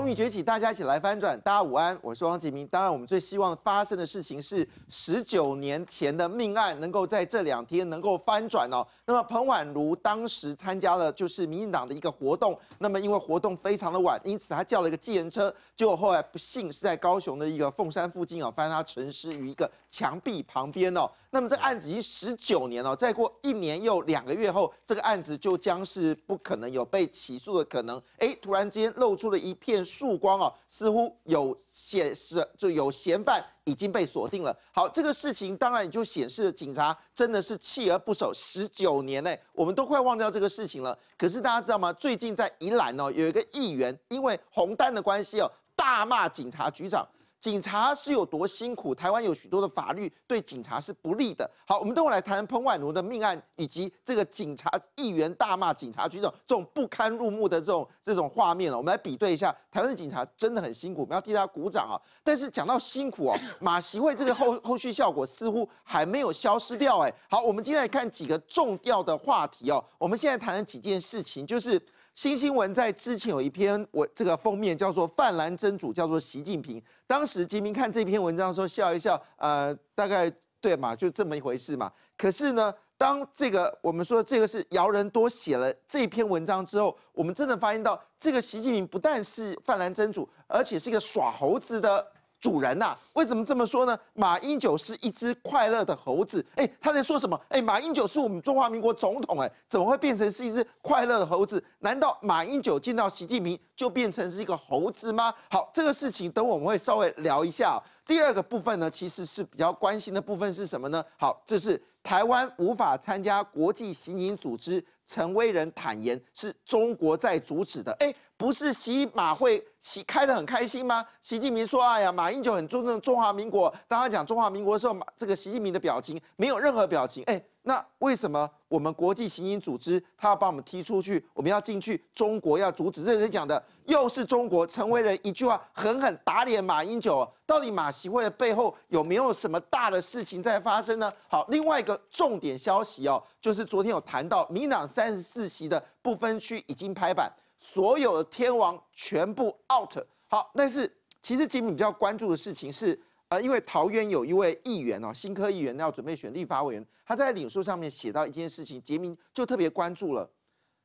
风云崛起，大家一起来翻转。大家午安，我是汪吉明。当然，我们最希望发生的事情是，十九年前的命案能够在这两天能够翻转哦。那么，彭婉如当时参加了就是民进党的一个活动，那么因为活动非常的晚，因此他叫了一个计程车，结果后来不幸是在高雄的一个凤山附近哦，发现他沉尸于一个墙壁旁边哦。那么，这案子已经十九年了，再过一年又两个月后，这个案子就将是不可能有被起诉的可能。哎，突然之间露出了一片。曙光哦，似乎有显示就有嫌犯已经被锁定了。好，这个事情当然也就显示了警察真的是锲而不舍，十九年内我们都快忘掉这个事情了。可是大家知道吗？最近在宜兰哦，有一个议员因为红单的关系哦，大骂警察局长。警察是有多辛苦？台湾有许多的法律对警察是不利的。好，我们等会来谈彭婉如的命案，以及这个警察议员大骂警察局长这种不堪入目的这种这种画面了。我们来比对一下，台湾的警察真的很辛苦，我们要替他鼓掌啊！但是讲到辛苦哦，马习会这个后后续效果似乎还没有消失掉。哎，好，我们今天来看几个重要的话题哦。我们现在谈了几件事情，就是新新闻在之前有一篇我这个封面叫做《泛蓝真主》，叫做习近平当时。习近平看这篇文章说笑一笑，呃，大概对嘛，就这么一回事嘛。可是呢，当这个我们说这个是姚仁多写了这篇文章之后，我们真的发现到，这个习近平不但是泛蓝真主，而且是一个耍猴子的。主人呐，为什么这么说呢？马英九是一只快乐的猴子。哎，他在说什么？哎，马英九是我们中华民国总统。哎，怎么会变成是一只快乐的猴子？难道马英九见到习近平就变成是一个猴子吗？好，这个事情等我们会稍微聊一下。第二个部分呢，其实是比较关心的部分是什么呢？好，这是台湾无法参加国际刑警组织，陈威仁坦言是中国在阻止的。哎。不是习马会习开得很开心吗？习近平说：“哎呀，马英九很尊重中华民国。”当他讲中华民国的时候，这个习近平的表情没有任何表情。哎，那为什么我们国际刑警组织他要把我们踢出去？我们要进去，中国要阻止。这人讲的，又是中国成为了一句话，狠狠打脸马英九。到底马习会的背后有没有什么大的事情在发生呢？好，另外一个重点消息哦，就是昨天有谈到民党三十四席的部分区已经拍板。所有的天王全部 out。好，但是其实杰明比较关注的事情是，呃，因为桃园有一位议员哦，新科议员要准备选立法委员，他在领书上面写到一件事情，杰明就特别关注了，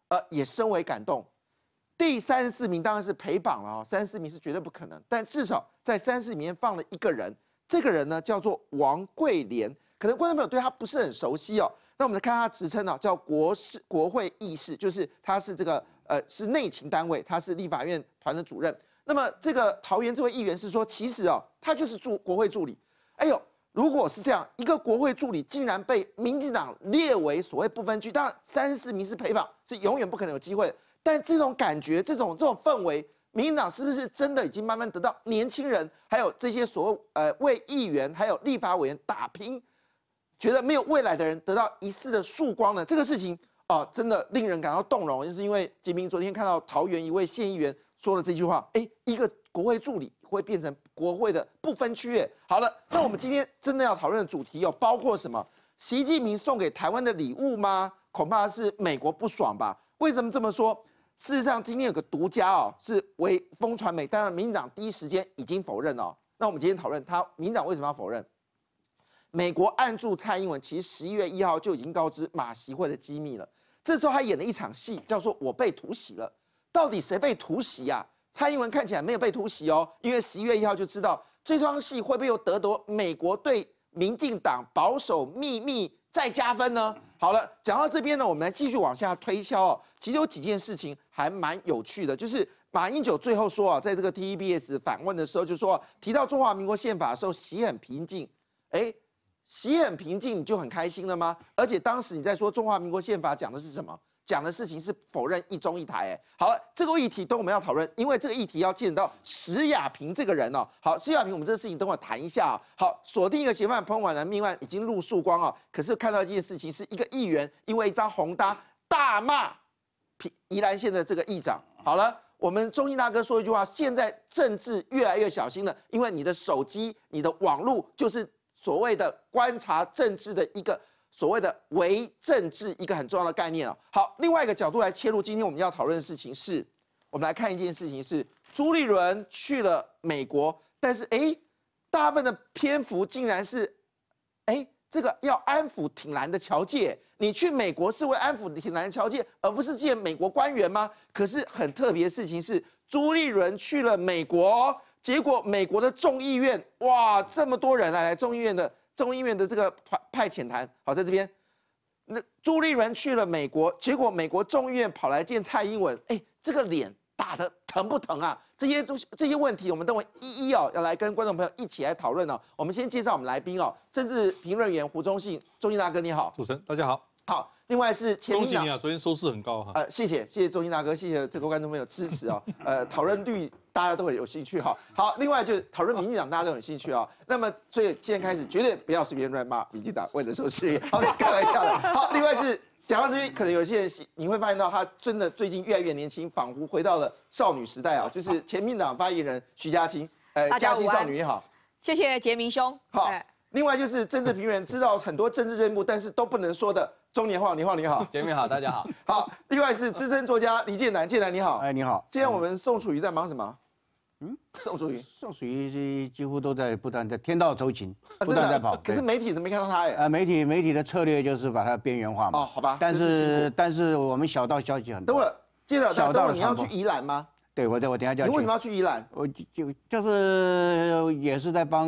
呃，也深为感动。第三十四名当然是陪榜了啊，三十四名是绝对不可能，但至少在三四里面放了一个人，这个人呢叫做王桂莲，可能观众朋友对他不是很熟悉哦。那我们来看他职称呢，叫国事国会议事，就是他是这个。呃，是内勤单位，他是立法院团的主任。那么这个桃园这位议员是说，其实哦，他就是助国会助理。哎呦，如果是这样一个国会助理，竟然被民进党列为所谓不分区，当然三十四名次陪跑是永远不可能有机会。但这种感觉，这种这种氛围，民进党是不是真的已经慢慢得到年轻人，还有这些所谓呃为议员，还有立法委员打拼，觉得没有未来的人得到一世的曙光呢？这个事情。啊，真的令人感到动容，就是因为吉明昨天看到桃园一位县议员说了这句话，哎，一个国会助理会变成国会的不分区，哎，好了，那我们今天真的要讨论的主题有包括什么？习近平送给台湾的礼物吗？恐怕是美国不爽吧？为什么这么说？事实上，今天有个独家哦，是微风传媒，当然民进党第一时间已经否认了。那我们今天讨论，他民进党为什么要否认？美国按住蔡英文，其实十一月一号就已经告知马习会的机密了。这时候他演了一场戏，叫做“我被突袭了”。到底谁被突袭啊？蔡英文看起来没有被突袭哦，因为十一月一号就知道这桩戏会不会又夺得美国对民进党保守秘密再加分呢？好了，讲到这边呢，我们来继续往下推敲哦。其实有几件事情还蛮有趣的，就是马英九最后说啊，在这个 T E B S 访问的时候，就说提到中华民国宪法的时候，习很平静，哎。洗很平静，你就很开心了吗？而且当时你在说《中华民国宪法》讲的是什么？讲的事情是否认一中一台？哎，好了，这个议题等我们要讨论，因为这个议题要见到石亚平这个人哦。好，石亚平，我们这个事情等会谈一下。好，锁定一个嫌犯彭婉兰命案已经露曙光啊，可是看到一件事情，是一个议员因为一张红搭大骂宜兰县的这个议长。好了，我们中义大哥说一句话：现在政治越来越小心了，因为你的手机、你的网路就是。所谓的观察政治的一个所谓的维政治一个很重要的概念啊。好，另外一个角度来切入，今天我们要讨论的事情是，我们来看一件事情是朱立伦去了美国，但是哎，大部分的篇幅竟然是，哎，这个要安抚挺难的。侨界，你去美国是为安抚挺难的侨界，而不是见美国官员吗？可是很特别的事情是，朱立伦去了美国。结果美国的众议院哇，这么多人来来众议院的众议院的这个派派遣谈，好在这边，那朱立伦去了美国，结果美国众议院跑来见蔡英文，哎，这个脸打的疼不疼啊？这些都这些问题，我们等会一一哦，要来跟观众朋友一起来讨论哦。我们先介绍我们来宾哦，政治评论员胡忠信，忠信大哥你好，主持人大家好，好，另外是前啊，昨天收视很高哈，呃谢谢谢谢忠信大哥，谢谢这个观众朋友支持哦，呃讨论率。大家都很有兴趣哈，好，另外就是讨论民进党，大家都很兴趣哦。那么所以现在开始绝对不要随便乱骂民进党为了做事业好，开玩笑的。好，另外是讲到这边，可能有些人你会发现到他真的最近越来越年轻，仿佛回到了少女时代啊。就是前民党发言人徐佳欣，哎，佳青少女你好，谢谢杰明兄。好，另外就是政治评论，知道很多政治任务，但是都不能说的中年化，你好，你好，杰明好，大家好。好，另外是资深作家李建南，建南你好，哎你好，今天我们宋楚瑜在忙什么？嗯，宋楚瑜，宋楚瑜几乎都在不断在天道酬勤，不断在跑。可是媒体怎么没看到他哎？呃，媒体媒体的策略就是把他边缘化嘛。哦，好吧。但是但是我们小道消息很……等会接着小道，你要去宜兰吗？对，我我等下叫你。你为什么要去宜兰？我就就是也是在帮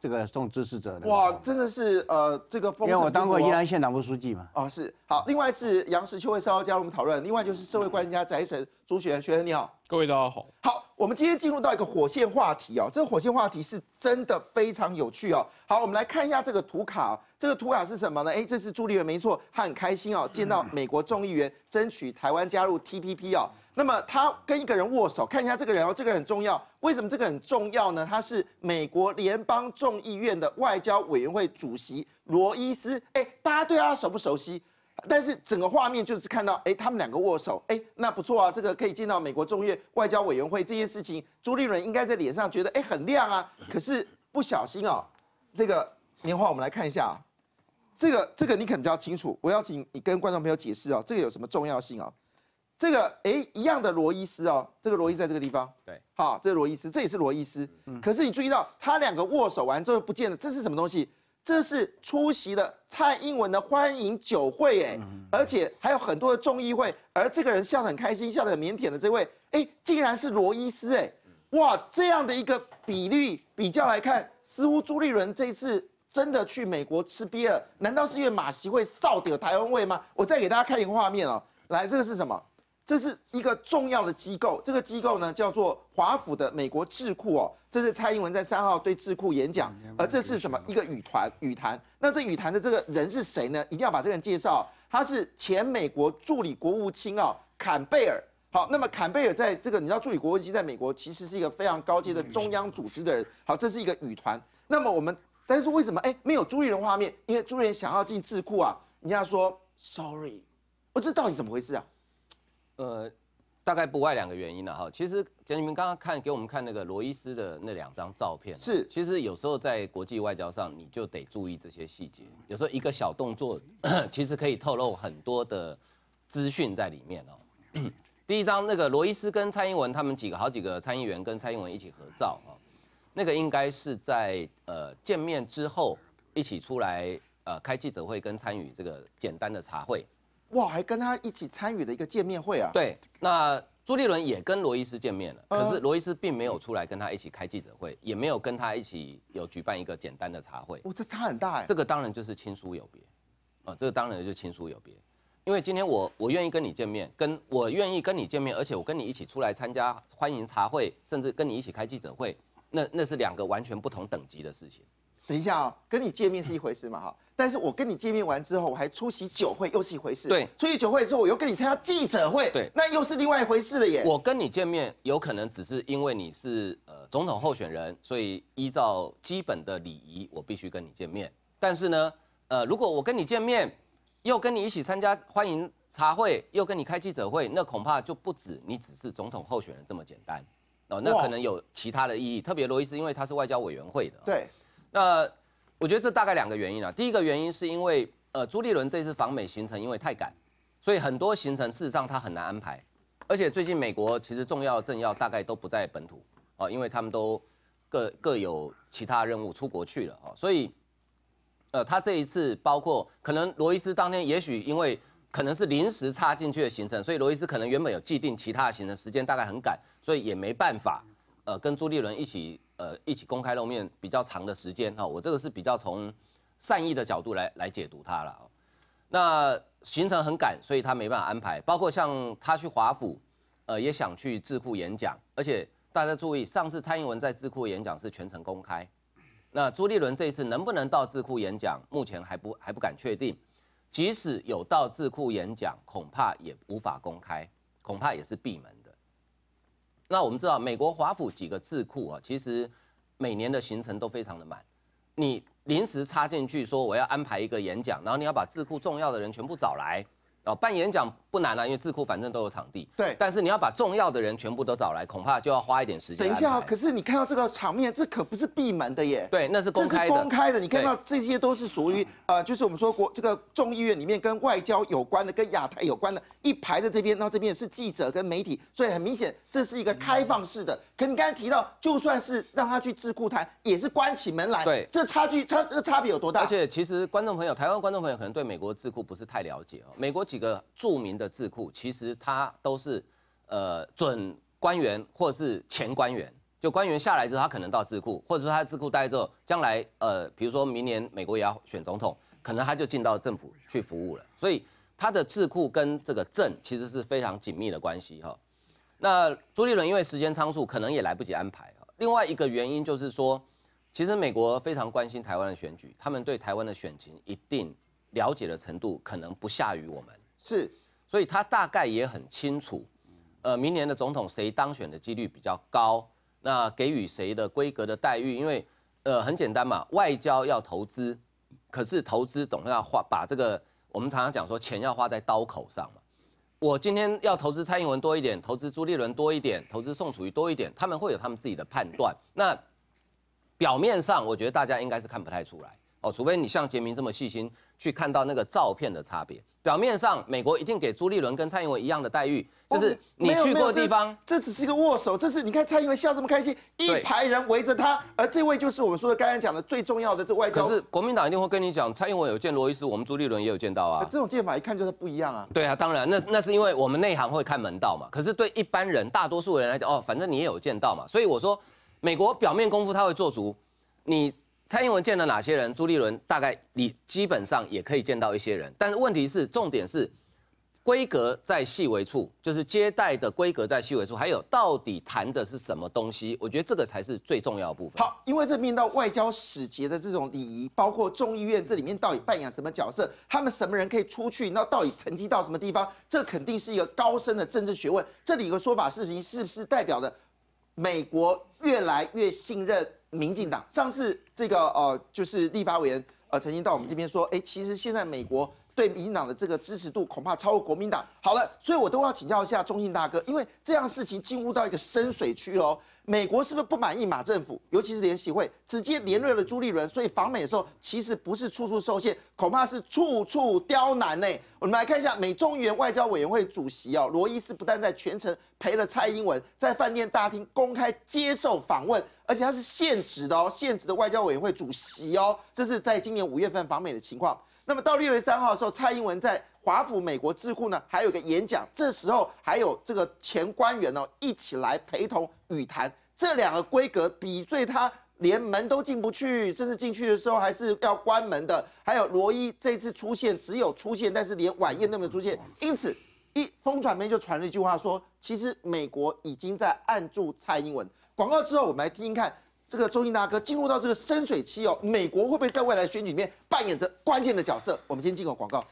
这个送支持者。哇，真的是呃这个风。因为我当过宜兰县党部书记嘛。哦，是好。另外是杨石秋会稍后加入我们讨论。另外就是社会观察翟神朱学学生你好。各位大家好，好，我们今天进入到一个火线话题哦，这个火线话题是真的非常有趣哦。好，我们来看一下这个图卡，这个图卡是什么呢？哎，这是朱立伦没错，他很开心哦，见到美国众议员争取台湾加入 TPP 哦。那么他跟一个人握手，看一下这个人哦，这个很重要。为什么这个很重要呢？他是美国联邦众议院的外交委员会主席罗伊斯，哎，大家对他熟不熟悉？但是整个画面就是看到，哎，他们两个握手，哎，那不错啊，这个可以见到美国众院外交委员会这件事情，朱立伦应该在脸上觉得，哎，很亮啊。可是不小心哦，那个年华，我们来看一下，这个这个你可能比较清楚，我邀请你跟观众朋友解释哦，这个有什么重要性哦？这个，哎，一样的罗伊斯哦，这个罗伊在这个地方，对，好，这个罗伊斯，这也是罗伊斯，可是你注意到他两个握手完之后不见了，这是什么东西？这是出席了蔡英文的欢迎酒会，哎，而且还有很多的众议会，而这个人笑得很开心、笑得很腼腆的这位，哎，竟然是罗伊斯，哎，哇，这样的一个比率比较来看，似乎朱立伦这次真的去美国吃瘪了，难道是因为马席会扫掉台湾味吗？我再给大家看一个画面啊，来，这个是什么？这是一个重要的机构，这个机构呢叫做华府的美国智库哦。这是蔡英文在三号对智库演讲，而这是什么？一个语团语坛？那这语坛的这个人是谁呢？一定要把这个人介绍。他是前美国助理国务卿哦，坎贝尔。好，那么坎贝尔在这个你知道助理国务卿在美国其实是一个非常高阶的中央组织的人。好，这是一个语团。那么我们，但是为什么哎没有朱立伦画面？因为朱立伦想要进智库啊，人家说 sorry，我这到底怎么回事啊？呃，大概不外两个原因了哈，其实，杰们刚刚看给我们看那个罗伊斯的那两张照片，是，其实有时候在国际外交上，你就得注意这些细节，有时候一个小动作，其实可以透露很多的资讯在里面哦。第一张那个罗伊斯跟蔡英文他们几个好几个参议员跟蔡英文一起合照啊，那个应该是在呃见面之后一起出来呃开记者会跟参与这个简单的茶会。哇，还跟他一起参与了一个见面会啊！对，那朱立伦也跟罗伊斯见面了，可是罗伊斯并没有出来跟他一起开记者会，也没有跟他一起有举办一个简单的茶会。哇，这差很大哎！这个当然就是亲疏有别，啊，这个当然就亲疏有别。因为今天我我愿意跟你见面，跟我愿意跟你见面，而且我跟你一起出来参加欢迎茶会，甚至跟你一起开记者会，那那是两个完全不同等级的事情。等一下啊，跟你见面是一回事嘛哈，但是我跟你见面完之后，我还出席酒会又是一回事。对，出席酒会之后，我又跟你参加记者会。对，那又是另外一回事了耶。我跟你见面，有可能只是因为你是呃总统候选人，所以依照基本的礼仪，我必须跟你见面。但是呢，呃，如果我跟你见面，又跟你一起参加欢迎茶会，又跟你开记者会，那恐怕就不止你只是总统候选人这么简单哦，那可能有其他的意义。特别罗伊斯，因为他是外交委员会的。对。那我觉得这大概两个原因啊。第一个原因是因为呃，朱立伦这次访美行程因为太赶，所以很多行程事实上他很难安排。而且最近美国其实重要政要大概都不在本土啊，因为他们都各各有其他任务出国去了啊。所以呃，他这一次包括可能罗伊斯当天也许因为可能是临时插进去的行程，所以罗伊斯可能原本有既定其他的行程，时间大概很赶，所以也没办法呃跟朱立伦一起。呃，一起公开露面比较长的时间哈，我这个是比较从善意的角度来来解读他了那行程很赶，所以他没办法安排。包括像他去华府，呃，也想去智库演讲。而且大家注意，上次蔡英文在智库演讲是全程公开，那朱立伦这一次能不能到智库演讲，目前还不还不敢确定。即使有到智库演讲，恐怕也无法公开，恐怕也是闭门。那我们知道，美国华府几个智库啊，其实每年的行程都非常的满。你临时插进去说我要安排一个演讲，然后你要把智库重要的人全部找来。哦，办演讲不难啊，因为智库反正都有场地。对，但是你要把重要的人全部都找来，恐怕就要花一点时间。等一下啊，可是你看到这个场面，这可不是闭门的耶。对，那是公开的。这是公开的，你看到这些都是属于呃，就是我们说国这个众议院里面跟外交有关的、跟亚太有关的一排在这边，那这边是记者跟媒体，所以很明显这是一个开放式的。可你刚才提到，就算是让他去智库谈，也是关起门来。对，这差距差这个差别有多大？而且其实观众朋友，台湾观众朋友可能对美国智库不是太了解哦，美国几。一个著名的智库，其实他都是呃准官员或是前官员，就官员下来之后，他可能到智库，或者说他智库待之后，将来呃，比如说明年美国也要选总统，可能他就进到政府去服务了。所以他的智库跟这个政其实是非常紧密的关系哈。那朱立伦因为时间仓促，可能也来不及安排。另外一个原因就是说，其实美国非常关心台湾的选举，他们对台湾的选情一定了解的程度，可能不下于我们。是，所以他大概也很清楚，呃，明年的总统谁当选的几率比较高，那给予谁的规格的待遇，因为，呃，很简单嘛，外交要投资，可是投资总是要花，把这个我们常常讲说钱要花在刀口上嘛。我今天要投资蔡英文多一点，投资朱立伦多一点，投资宋楚瑜多一点，他们会有他们自己的判断。那表面上，我觉得大家应该是看不太出来。哦，除非你像杰明这么细心去看到那个照片的差别。表面上，美国一定给朱立伦跟蔡英文一样的待遇，就是你去过的地方，这只是一个握手，这是你看蔡英文笑这么开心，一排人围着他，而这位就是我们说的刚才讲的最重要的这外交。可是国民党一定会跟你讲，蔡英文有见罗伊斯，我们朱立伦也有见到啊。这种见法一看就是不一样啊。对啊，当然，那那是因为我们内行会看门道嘛。可是对一般人，大多数人来讲，哦，反正你也有见到嘛。所以我说，美国表面功夫他会做足，你。蔡英文见了哪些人？朱立伦大概你基本上也可以见到一些人，但是问题是，重点是规格在细微处，就是接待的规格在细微处，还有到底谈的是什么东西？我觉得这个才是最重要的部分。好，因为这面到外交使节的这种礼仪，包括众议院这里面到底扮演什么角色？他们什么人可以出去？那到底沉积到什么地方？这肯定是一个高深的政治学问。这里有个说法是不是是不是代表着美国越来越信任？民进党上次这个呃，就是立法委员呃，曾经到我们这边说，哎，其实现在美国。对民党的这个支持度恐怕超过国民党。好了，所以我都要请教一下中信大哥，因为这样事情进入到一个深水区哦。美国是不是不满意马政府？尤其是联席会直接连累了朱立伦，所以访美的时候其实不是处处受限，恐怕是处处刁难呢。我们来看一下美中原外交委员会主席哦，罗伊斯不但在全程陪了蔡英文，在饭店大厅公开接受访问，而且他是现职的哦，现职的外交委员会主席哦，这是在今年五月份访美的情况。那么到六月三号的时候，蔡英文在华府美国智库呢，还有个演讲，这时候还有这个前官员呢一起来陪同语谈，这两个规格比对，他连门都进不去，甚至进去的时候还是要关门的。还有罗伊这次出现只有出现，但是连晚宴都没有出现，因此一疯传媒就传了一句话说，其实美国已经在按住蔡英文。广告之后，我们来听听看。这个中兴大哥进入到这个深水期哦，美国会不会在未来选举里面扮演着关键的角色？我们先进口广告。